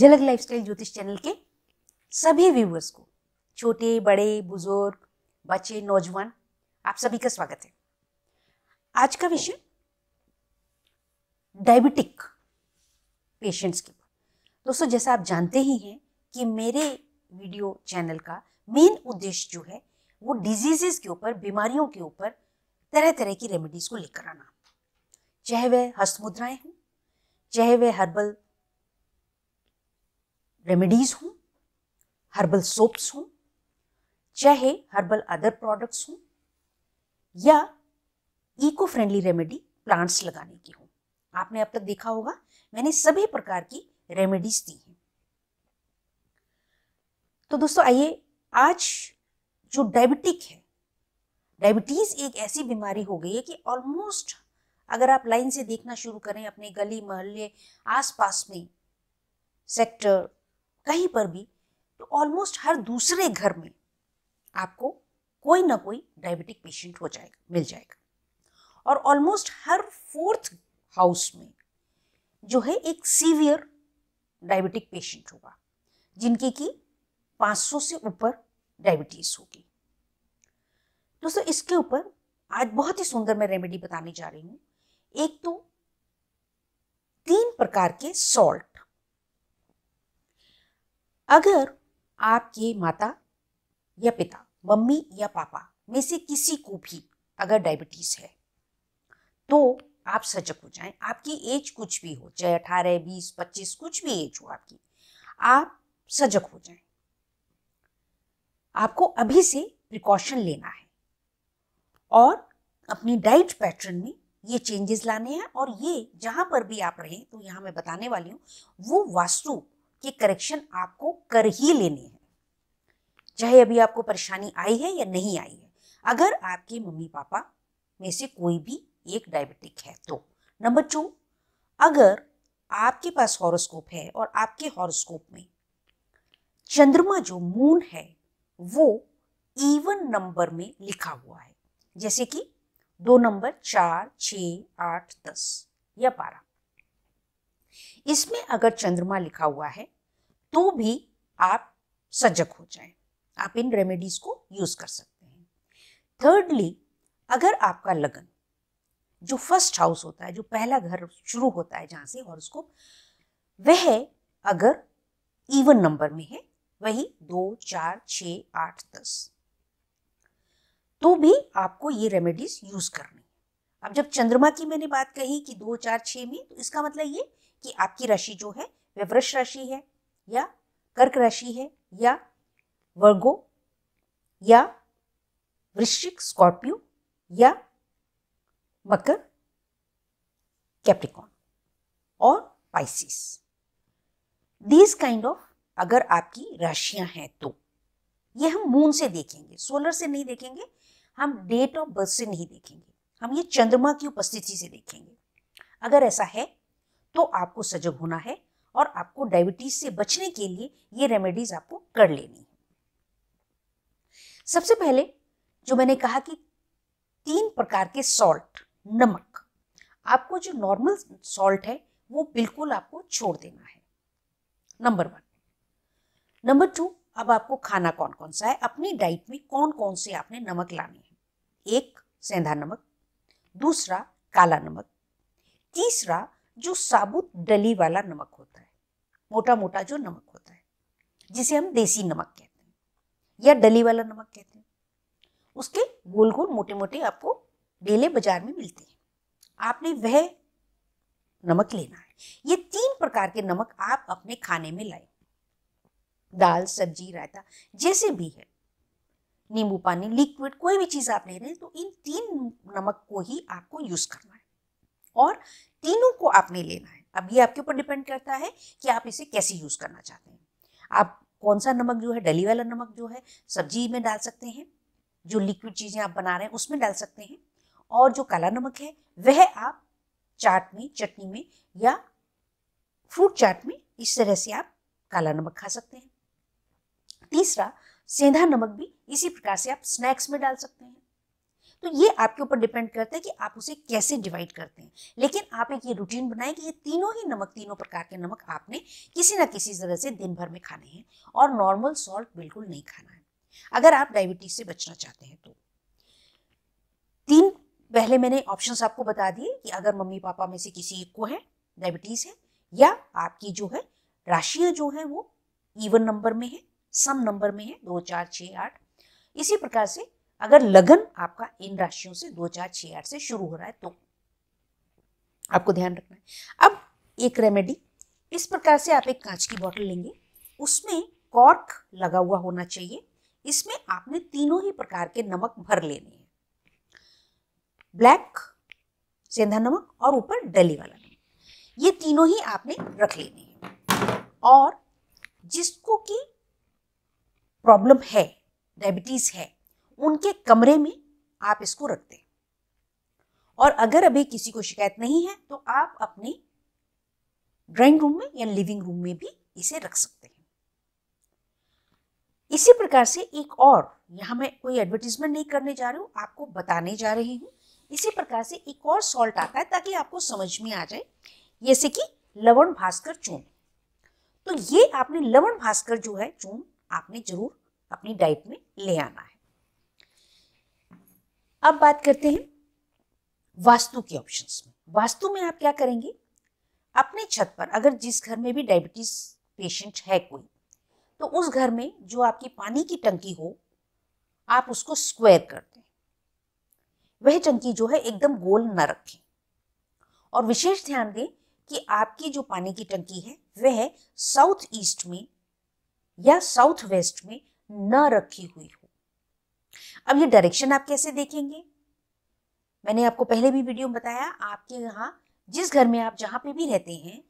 झलक लाइफस्टाइल ज्योतिष चैनल के सभी व्यूवर्स को छोटे बड़े बुजुर्ग बच्चे नौजवान आप सभी का स्वागत है आज का विषय डायबिटिक पेशेंट्स के दोस्तों जैसा आप जानते ही हैं कि मेरे वीडियो चैनल का मेन उद्देश्य जो है वो डिजीजेस के ऊपर बीमारियों के ऊपर तरह तरह की रेमेडीज़ को लेकर आना चाहे वह हस्त मुद्राएं हों चाहे वह हर्बल रेमेडीज़ हों हर्बल सोप्स हों चाहे हर्बल अदर प्रोडक्ट्स हों या इको फ्रेंडली रेमेडी प्लांट्स लगाने की हो आपने अब तक देखा होगा मैंने सभी प्रकार की रेमेडीज दी हैं तो दोस्तों आइए आज जो डायबिटिक है डायबिटीज एक ऐसी बीमारी हो गई है कि ऑलमोस्ट अगर आप लाइन से देखना शुरू करें अपने गली मोहल्ले आसपास में सेक्टर कहीं पर भी तो ऑलमोस्ट हर दूसरे घर में आपको कोई ना कोई डायबिटिक पेशेंट हो जाएगा मिल जाएगा और ऑलमोस्ट हर फोर्थ हाउस में जो है एक सीवियर डायबिटिक पेशेंट होगा जिनकी की 500 से ऊपर डायबिटीज होगी दोस्तों इसके ऊपर आज बहुत ही सुंदर मैं रेमेडी बताने जा रही हूँ एक तो तीन प्रकार के सॉल्ट अगर आपके माता या पिता मम्मी या पापा में से किसी को भी अगर डायबिटीज़ है तो आप सजग हो जाएं आपकी एज कुछ भी हो चाहे अठारह बीस पच्चीस कुछ भी एज हो आपकी आप सजग हो जाएं आपको अभी से प्रिकॉशन लेना है और अपनी डाइट पैटर्न में ये चेंजेस लाने हैं और ये जहां पर भी आप रहें तो यहां मैं बताने वाली हूँ वो वास्तु कि करेक्शन आपको कर ही लेने है चाहे अभी आपको परेशानी आई है या नहीं आई है अगर आपके मम्मी पापा में से कोई भी एक डायबिटिक है तो नंबर टू अगर आपके पास हॉरोस्कोप है और आपके हॉरोस्कोप में चंद्रमा जो मून है वो इवन नंबर में लिखा हुआ है जैसे कि दो नंबर चार छ आठ दस या बारह इसमें अगर चंद्रमा लिखा हुआ है तो भी आप सजग हो जाए आप इन रेमेडीज को यूज कर सकते हैं थर्डली अगर आपका लगन जो फर्स्ट हाउस होता है जो पहला घर शुरू होता है जहां से हॉरोस्कोप वह अगर इवन नंबर में है वही दो चार छ आठ दस तो भी आपको ये रेमेडीज यूज करनी है अब जब चंद्रमा की मैंने बात कही कि दो चार छ में तो इसका मतलब ये कि आपकी राशि जो है वह वृक्ष राशि है या कर्क राशि है या वर्गो या वृश्चिक स्कॉर्पियो या मकर कैप्रिकॉन और पाइसिस दीज काइंड ऑफ अगर आपकी राशियां हैं तो ये हम मून से देखेंगे सोलर से नहीं देखेंगे हम डेट ऑफ बर्थ से नहीं देखेंगे हम ये चंद्रमा की उपस्थिति से देखेंगे अगर ऐसा है तो आपको सजग होना है और आपको डायबिटीज से बचने के लिए ये रेमेडीज आपको कर लेनी है सबसे पहले जो मैंने कहा कि तीन प्रकार के सॉल्ट नमक आपको जो नॉर्मल सॉल्ट है वो बिल्कुल आपको छोड़ देना है नंबर वन नंबर टू अब आपको खाना कौन कौन सा है अपनी डाइट में कौन कौन से आपने नमक लाने हैं एक सेंधा नमक दूसरा काला नमक तीसरा जो साबुत डली वाला नमक होता है मोटा मोटा जो नमक होता है जिसे हम देसी नमक कहते हैं या डली वाला नमक कहते हैं उसके गोल गोल मोटे मोटे आपको डेले बाजार में मिलते हैं आपने वह नमक लेना है ये तीन प्रकार के नमक आप अपने खाने में लाए दाल सब्जी रायता जैसे भी है नींबू पानी लिक्विड कोई भी चीज़ आप ले रहे हैं तो इन तीन नमक को ही आपको यूज़ करना है और तीनों को आपने लेना है अब ये आपके ऊपर डिपेंड करता है कि आप इसे कैसे यूज़ करना चाहते हैं आप कौन सा नमक जो है डली वाला नमक जो है सब्जी में डाल सकते हैं जो लिक्विड चीज़ें आप बना रहे हैं उसमें डाल सकते हैं और जो काला नमक है वह आप चाट में चटनी में या फ्रूट चाट में इस तरह से आप काला नमक खा सकते हैं तीसरा सेंधा नमक भी इसी प्रकार से आप स्नैक्स में डाल सकते हैं तो ये आपके ऊपर डिपेंड करता है कि आप उसे कैसे डिवाइड करते हैं लेकिन आप एक ये रूटीन बनाएं कि ये तीनों ही नमक तीनों प्रकार के नमक आपने किसी ना किसी तरह से दिन भर में खाने हैं और नॉर्मल सॉल्ट बिल्कुल नहीं खाना है अगर आप डायबिटीज से बचना चाहते हैं तो तीन पहले मैंने ऑप्शंस आपको बता दिए कि अगर मम्मी पापा में से किसी एक को है डायबिटीज़ है या आपकी जो है राशिया जो है वो इवन नंबर में है सम नंबर में है दो चार छः आठ इसी प्रकार से अगर लगन आपका इन राशियों से दो चार छह आठ से शुरू हो रहा है तो आपको ध्यान रखना है अब एक रेमेडी इस प्रकार से आप एक कांच की बॉटल लेंगे उसमें कॉर्क लगा हुआ होना चाहिए इसमें आपने तीनों ही प्रकार के नमक भर लेने हैं ब्लैक सेंधा नमक और ऊपर डली वाला नमक ये तीनों ही आपने रख लेने हैं और जिसको कि प्रॉब्लम है डायबिटीज है उनके कमरे में आप इसको रखते हैं और अगर अभी किसी को शिकायत नहीं है तो आप अपने ड्राइंग रूम में या लिविंग रूम में भी इसे रख सकते हैं इसी प्रकार से एक और यहां मैं कोई एडवर्टीजमेंट नहीं करने जा रही हूं आपको बताने जा रही हूं इसी प्रकार से एक और सॉल्ट आता है ताकि आपको समझ में आ जाए जैसे कि लवण भास्कर चून तो ये आपने लवण भास्कर जो है चून आपने जरूर अपनी डाइट में ले आना है अब बात करते हैं वास्तु के ऑप्शंस में वास्तु में आप क्या करेंगे अपने छत पर अगर जिस घर में भी डायबिटीज पेशेंट है कोई तो उस घर में जो आपकी पानी की टंकी हो आप उसको स्क्वायर कर दें वह टंकी जो है एकदम गोल न रखें और विशेष ध्यान दें कि आपकी जो पानी की टंकी है वह साउथ ईस्ट में या साउथ वेस्ट में न रखी हुई हो अब ये डायरेक्शन आप कैसे देखेंगे मैंने आपको पहले भी वीडियो में बताया आपके यहाँ जिस घर में आप जहाँ पे भी रहते हैं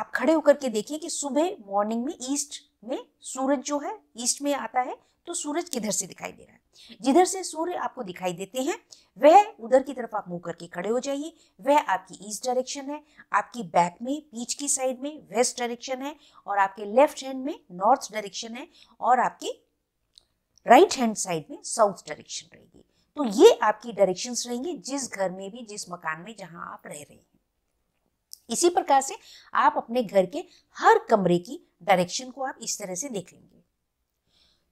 आप खड़े होकर के देखिए कि सुबह मॉर्निंग में ईस्ट में सूरज जो है ईस्ट में आता है तो सूरज किधर से दिखाई दे रहा है जिधर से सूर्य आपको दिखाई देते हैं वह उधर की तरफ आप मुंह करके खड़े हो जाइए वह आपकी ईस्ट डायरेक्शन है आपकी बैक में पीछ की साइड में वेस्ट डायरेक्शन है और आपके लेफ्ट हैंड में नॉर्थ डायरेक्शन है और आपके राइट हैंड साइड में साउथ डायरेक्शन रहेगी तो ये आपकी डायरेक्शंस रहेंगे जिस घर में भी जिस मकान में जहां आप रह रहे हैं इसी प्रकार से आप अपने घर के हर कमरे की डायरेक्शन को आप इस तरह से देख लेंगे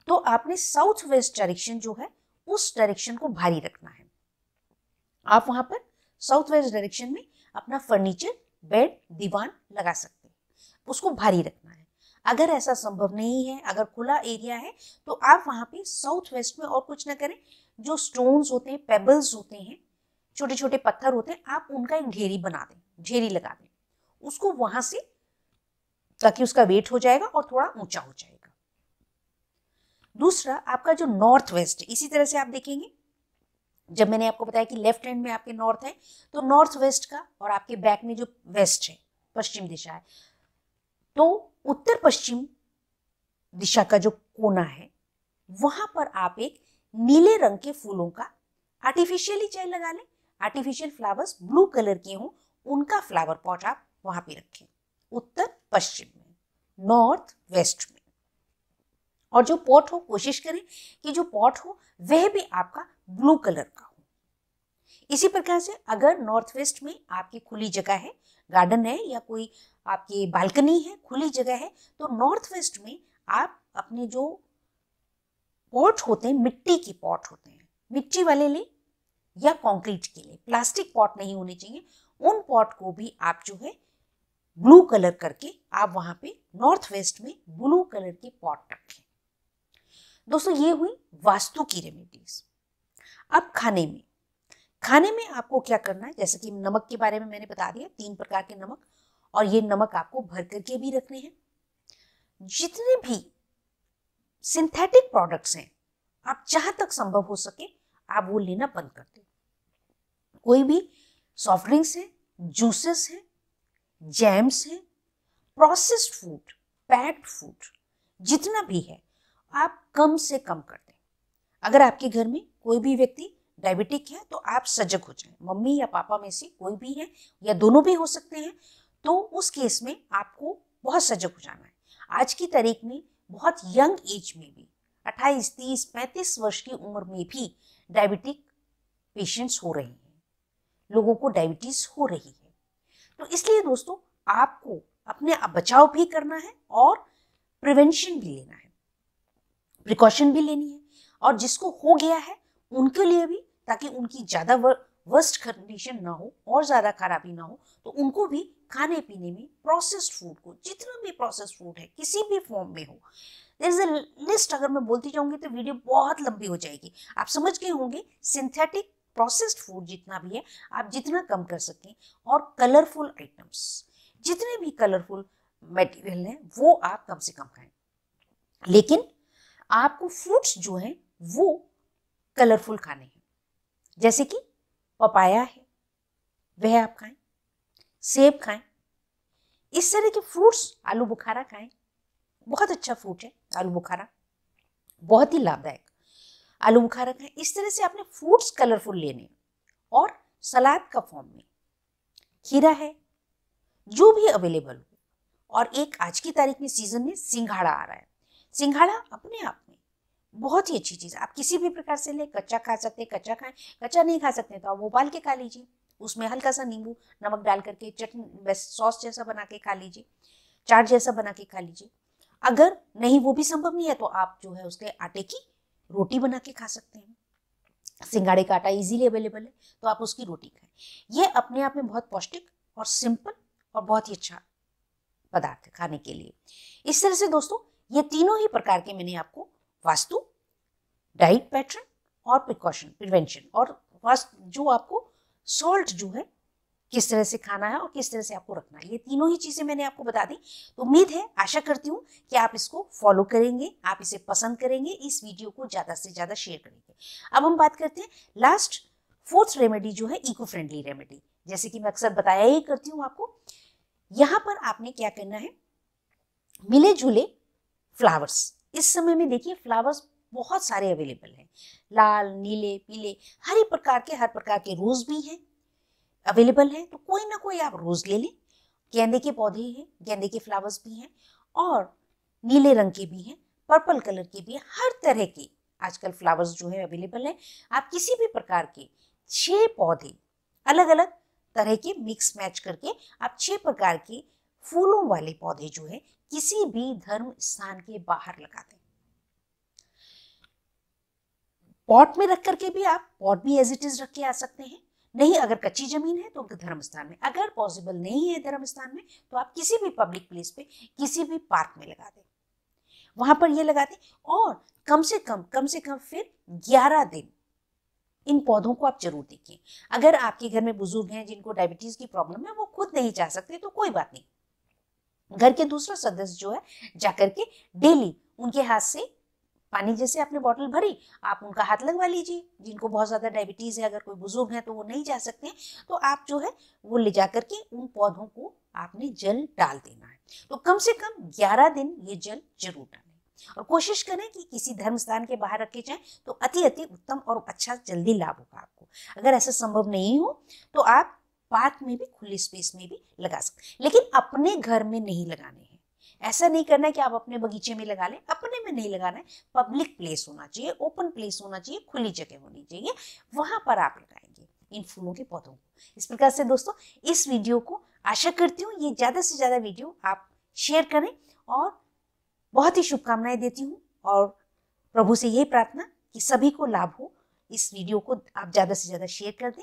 तो आपने साउथ वेस्ट डायरेक्शन जो है उस डायरेक्शन को भारी रखना है आप वहां पर साउथ वेस्ट डायरेक्शन में अपना फर्नीचर बेड दीवान लगा सकते हैं उसको भारी रखना है अगर ऐसा संभव नहीं है अगर खुला एरिया है तो आप वहाँ पे साउथ वेस्ट में और कुछ ना करें जो स्टोन्स होते हैं पेबल्स होते हैं छोटे छोटे पत्थर होते हैं आप उनका एक घेरी बना दें घेरी लगा दें उसको वहां से ताकि उसका वेट हो जाएगा और थोड़ा ऊंचा हो जाएगा दूसरा आपका जो नॉर्थ वेस्ट इसी तरह से आप देखेंगे जब मैंने आपको बताया कि लेफ्ट हैंड में आपके नॉर्थ है तो नॉर्थ वेस्ट का और आपके बैक में जो वेस्ट है पश्चिम दिशा है तो उत्तर पश्चिम दिशा का जो कोना है वहां पर आप एक नीले रंग के फूलों का आर्टिफिशियली चाहे लगा लें आर्टिफिशियल फ्लावर्स ब्लू कलर के हों उनका फ्लावर पॉट आप वहां पे रखें उत्तर पश्चिम में नॉर्थ वेस्ट में और जो पॉट हो कोशिश करें कि जो पॉट हो वह भी आपका ब्लू कलर का हो इसी प्रकार से अगर नॉर्थ वेस्ट में आपकी खुली जगह है गार्डन है या कोई आपकी बालकनी है खुली जगह है तो नॉर्थ वेस्ट में आप अपने जो पॉट होते हैं मिट्टी के पॉट होते हैं मिट्टी वाले लें या कंक्रीट के लिए प्लास्टिक पॉट नहीं होने चाहिए उन पॉट को भी आप जो है ब्लू कलर करके आप वहां पे नॉर्थ वेस्ट में ब्लू कलर के पॉट रखें दोस्तों ये हुई वास्तु की रेमेडीज अब खाने में खाने में आपको क्या करना है जैसे कि नमक के बारे में मैंने बता दिया तीन प्रकार के नमक और ये नमक आपको भर करके भी रखने हैं जितने भी सिंथेटिक प्रोडक्ट्स हैं आप जहाँ तक संभव हो सके आप वो लेना बंद कर दें कोई भी सॉफ्ट ड्रिंक्स हैं जूसेस हैं जैम्स हैं प्रोसेस्ड फूड पैक्ड फूड जितना भी है आप कम से कम कर दें अगर आपके घर में कोई भी व्यक्ति डायबिटिक है तो आप सजग हो जाए मम्मी या पापा में से कोई भी है या दोनों भी हो सकते हैं तो उस केस में आपको बहुत सजग हो जाना है आज की तारीख में बहुत यंग एज में भी अट्ठाईस तीस पैंतीस वर्ष की उम्र में भी डायबिटिक पेशेंट्स हो रहे हैं लोगों को डायबिटीज हो रही है तो इसलिए दोस्तों आपको अपने आप बचाव भी करना है और प्रिवेंशन भी लेना है प्रिकॉशन भी लेनी है और जिसको हो गया है उनके लिए भी ताकि उनकी ज़्यादा वर्स्ट कंडीशन ना हो और ज़्यादा खराबी ना हो तो उनको भी खाने पीने में प्रोसेस्ड फूड को जितना भी प्रोसेस्ड फूड है किसी भी फॉर्म में हो इज अ लिस्ट अगर मैं बोलती जाऊंगी तो वीडियो बहुत लंबी हो जाएगी आप समझ गए होंगे सिंथेटिक प्रोसेस्ड फूड जितना भी है आप जितना कम कर सकें और कलरफुल आइटम्स जितने भी कलरफुल मटेरियल हैं वो आप कम से कम खाएं लेकिन आपको फ्रूट्स जो हैं वो कलरफुल खाने हैं जैसे कि पपाया है वह आप खाएं सेब खाएं इस तरह के फ्रूट्स आलू बुखारा खाएं बहुत अच्छा फ्रूट है आलू बुखारा बहुत ही लाभदायक आलू बुखारा खाएं इस तरह से आपने फ्रूट्स कलरफुल लेने और सलाद का फॉर्म में खीरा है जो भी अवेलेबल हो और एक आज की तारीख में सीजन में सिंघाड़ा आ रहा है सिंघाड़ा अपने आप बहुत ही अच्छी चीज़ आप किसी भी प्रकार से ले कच्चा खा सकते कच्चा खाएं कच्चा नहीं खा सकते तो आप उबाल के खा लीजिए उसमें हल्का सा नींबू नमक डाल करके चटनी सॉस जैसा बना के खा लीजिए चाट जैसा बना के खा लीजिए अगर नहीं वो भी संभव नहीं है तो आप जो है उसके आटे की रोटी बना के खा सकते हैं सिंगाड़े का आटा इजीली अवेलेबल है तो आप उसकी रोटी खाएं ये अपने आप में बहुत पौष्टिक और सिंपल और बहुत ही अच्छा पदार्थ खाने के लिए इस तरह से दोस्तों ये तीनों ही प्रकार के मैंने आपको वास्तु डाइट पैटर्न और प्रिकॉशन प्रिवेंशन और वास्तु जो आपको सॉल्ट जो है किस तरह से खाना है और किस तरह से आपको रखना है ये तीनों ही चीज़ें मैंने आपको बता दी तो उम्मीद है आशा करती हूँ कि आप इसको फॉलो करेंगे आप इसे पसंद करेंगे इस वीडियो को ज़्यादा से ज़्यादा शेयर करेंगे अब हम बात करते हैं लास्ट फोर्थ रेमेडी जो है इको फ्रेंडली रेमेडी जैसे कि मैं अक्सर बताया ही करती हूँ आपको यहाँ पर आपने क्या करना है मिले जुले फ्लावर्स इस समय में देखिए फ्लावर्स बहुत सारे अवेलेबल हैं लाल नीले पीले हर एक प्रकार के हर प्रकार के रोज़ भी हैं अवेलेबल हैं तो कोई ना कोई आप रोज़ ले लें गेंदे के पौधे हैं गेंदे के फ्लावर्स भी हैं और नीले रंग के भी हैं पर्पल कलर के भी हर तरह के आजकल फ्लावर्स जो है अवेलेबल हैं आप किसी भी प्रकार के छह पौधे अलग अलग तरह के मिक्स मैच करके आप छह प्रकार के फूलों वाले पौधे जो है किसी भी धर्म स्थान के बाहर लगाते हैं पॉट में रख करके भी आप पॉट भी एज इट इज रख के आ सकते हैं नहीं अगर कच्ची जमीन है तो धर्म स्थान में अगर पॉसिबल नहीं है धर्म स्थान में तो आप किसी भी पब्लिक प्लेस पे किसी भी पार्क में लगा दें वहां पर ये लगा दें और कम से कम कम से कम फिर ग्यारह दिन इन पौधों को आप जरूर देखिए अगर आपके घर में बुजुर्ग हैं जिनको डायबिटीज की प्रॉब्लम है वो खुद नहीं जा सकते तो कोई बात नहीं घर के दूसरा सदस्य जो है जाकर के डेली उनके हाथ से पानी जैसे आपने बॉटल भरी आप उनका हाथ लगवा लीजिए जिनको बहुत ज़्यादा डायबिटीज़ है अगर कोई बुजुर्ग है तो वो नहीं जा सकते तो आप जो है वो ले जा करके उन पौधों को आपने जल डाल देना है तो कम से कम 11 दिन ये जल जरूर डालें और कोशिश करें कि किसी धर्म स्थान के बाहर रखे जाए तो अति अति उत्तम और अच्छा जल्दी लाभ होगा आपको अगर ऐसा संभव नहीं हो तो आप पार्क में भी खुली स्पेस में भी लगा सकते लेकिन अपने घर में नहीं लगाने हैं ऐसा नहीं करना है कि आप अपने बगीचे में लगा लें अपने में नहीं लगाना है पब्लिक प्लेस होना चाहिए ओपन प्लेस होना चाहिए खुली जगह होनी चाहिए वहां पर आप लगाएंगे इन फूलों के पौधों को इस प्रकार से दोस्तों इस वीडियो को आशा करती हूँ ये ज़्यादा से ज़्यादा वीडियो आप शेयर करें और बहुत ही शुभकामनाएं देती हूँ और प्रभु से यही प्रार्थना कि सभी को लाभ हो इस वीडियो को आप ज़्यादा से ज़्यादा शेयर कर दें